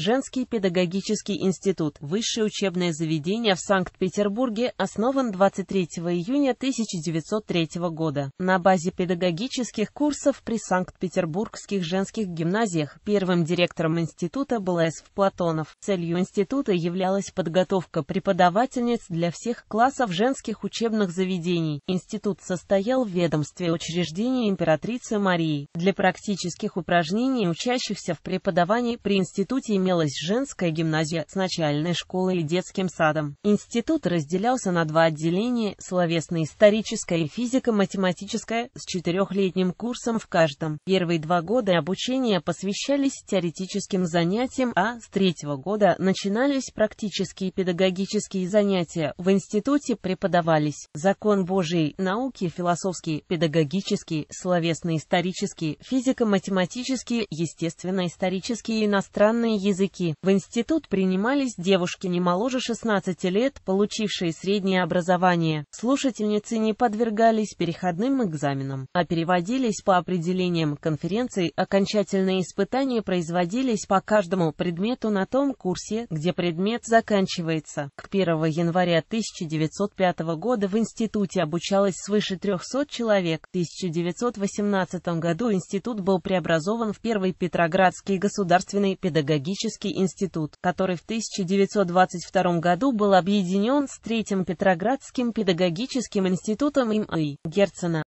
Женский педагогический институт, высшее учебное заведение в Санкт-Петербурге, основан 23 июня 1903 года на базе педагогических курсов при Санкт-Петербургских женских гимназиях. Первым директором института был С. Платонов. Целью института являлась подготовка преподавательниц для всех классов женских учебных заведений. Институт состоял в ведомстве учреждения императрицы Марии. Для практических упражнений учащихся в преподавании при институте имелась женская гимназия с начальной школой и детским садом. Институт разделялся на два отделения – словесно-историческое и физико-математическое, с четырехлетним курсом в каждом. Первые два года обучения посвящались теоретическим занятиям, а с третьего года начинались практические педагогические занятия. В институте преподавались закон Божий, науки философские, педагогические, словесно-исторические, физико-математические, естественно-исторические и иностранные языки языки. В институт принимались девушки не моложе 16 лет, получившие среднее образование. Слушательницы не подвергались переходным экзаменам, а переводились по определениям конференции. Окончательные испытания производились по каждому предмету на том курсе, где предмет заканчивается. К 1 января 1905 года в институте обучалось свыше 300 человек. В 1918 году институт был преобразован в первый Петроградский государственный педагогический Педагогический институт, который в 1922 году был объединен с Третьим Петроградским педагогическим институтом им А.И. Герцена.